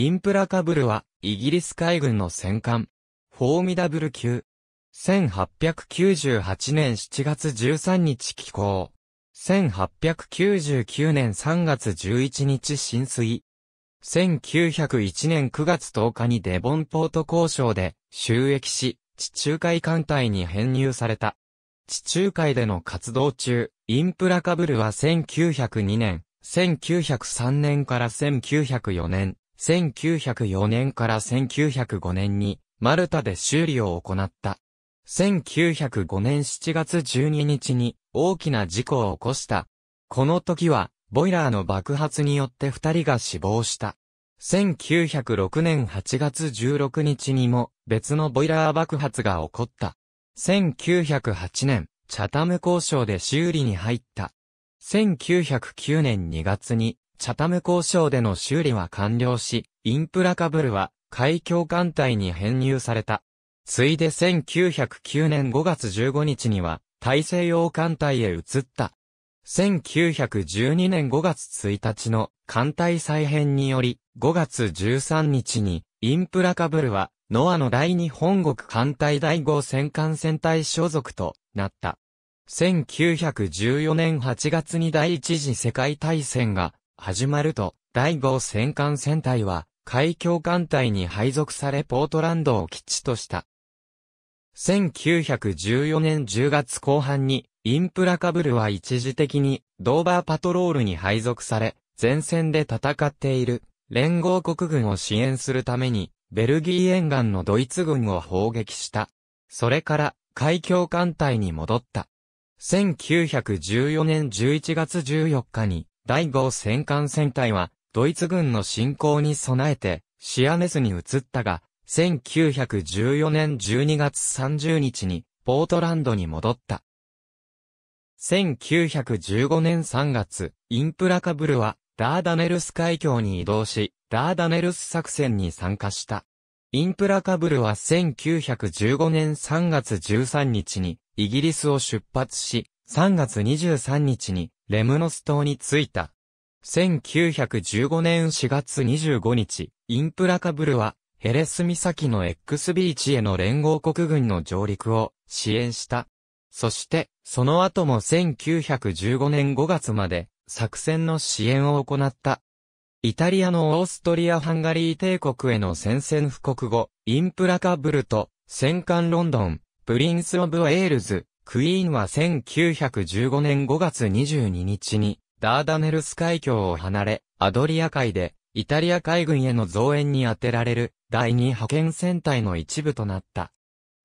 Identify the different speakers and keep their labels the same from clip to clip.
Speaker 1: インプラカブルは、イギリス海軍の戦艦。フォーミダブル級。1898年7月13日寄港。1899年3月11日浸水。1901年9月10日にデボンポート交渉で収益し、地中海艦隊に編入された。地中海での活動中、インプラカブルは1902年、1903年から1904年、1904年から1905年に、マルタで修理を行った。1905年7月12日に大きな事故を起こした。この時は、ボイラーの爆発によって二人が死亡した。1906年8月16日にも別のボイラー爆発が起こった。1908年、チャタム交渉で修理に入った。1909年2月にチャタム交渉での修理は完了し、インプラカブルは海峡艦隊に編入された。ついで1909年5月15日には大西洋艦隊へ移った。1912年5月1日の艦隊再編により、5月13日にインプラカブルはノアの第二本国艦隊第5戦艦戦隊所属となった。1914年8月に第一次世界大戦が始まると、第5戦艦戦隊は、海峡艦隊に配属されポートランドを基地とした。1914年10月後半に、インプラカブルは一時的に、ドーバーパトロールに配属され、前線で戦っている、連合国軍を支援するために、ベルギー沿岸のドイツ軍を砲撃した。それから、海峡艦隊に戻った。1914年11月14日に、第5戦艦戦隊は、ドイツ軍の侵攻に備えて、シアネスに移ったが、1914年12月30日に、ポートランドに戻った。1915年3月、インプラカブルは、ダーダネルス海峡に移動し、ダーダネルス作戦に参加した。インプラカブルは1915年3月13日に、イギリスを出発し、3月23日にレムノス島に着いた。1915年4月25日、インプラカブルは、ヘレス岬の X ビーチへの連合国軍の上陸を支援した。そして、その後も1915年5月まで、作戦の支援を行った。イタリアのオーストリア・ハンガリー帝国への宣戦布告後、インプラカブルと、戦艦ロンドン、プリンス・オブ・エールズ、クイーンは1915年5月22日に、ダーダネルス海峡を離れ、アドリア海で、イタリア海軍への増援に当てられる、第2派遣戦隊の一部となった。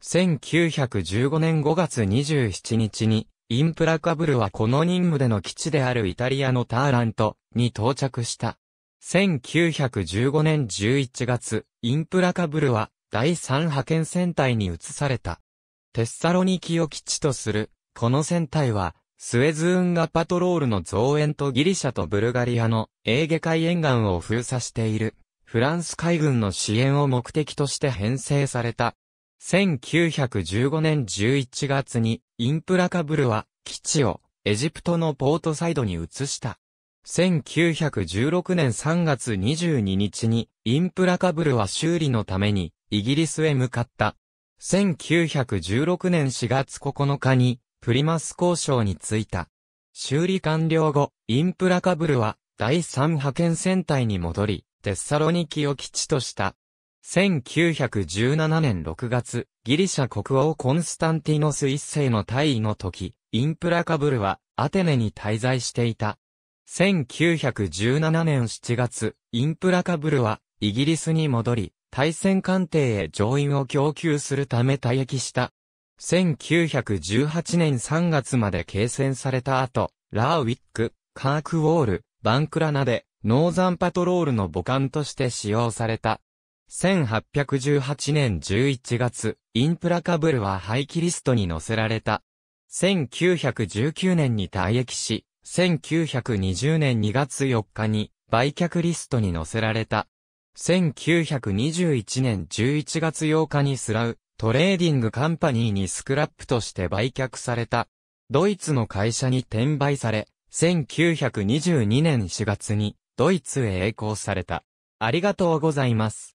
Speaker 1: 1915年5月27日に、インプラカブルはこの任務での基地であるイタリアのターラントに到着した。1915年11月、インプラカブルは第3派遣戦隊に移された。テッサロニキを基地とする。この船体は、スエズ運河パトロールの増援とギリシャとブルガリアのエーゲ海沿岸を封鎖している。フランス海軍の支援を目的として編成された。1915年11月にインプラカブルは基地をエジプトのポートサイドに移した。1916年3月22日にインプラカブルは修理のためにイギリスへ向かった。1916年4月9日に、プリマス交渉に就いた。修理完了後、インプラカブルは、第3派遣船隊に戻り、テッサロニキを基地とした。1917年6月、ギリシャ国王コンスタンティノス一世の退位の時、インプラカブルはアテネに滞在していた。1917年7月、インプラカブルはイギリスに戻り、対戦艦艇へ乗員を供給するため退役した。1918年3月まで継戦された後、ラーウィック、カークウォール、バンクラナで、ノーザンパトロールの母艦として使用された。1818年11月、インプラカブルは廃棄リストに載せられた。1919年に退役し、1920年2月4日に売却リストに載せられた。1921年11月8日にスラウトレーディングカンパニーにスクラップとして売却された。ドイツの会社に転売され、1922年4月にドイツへ栄光された。ありがとうございます。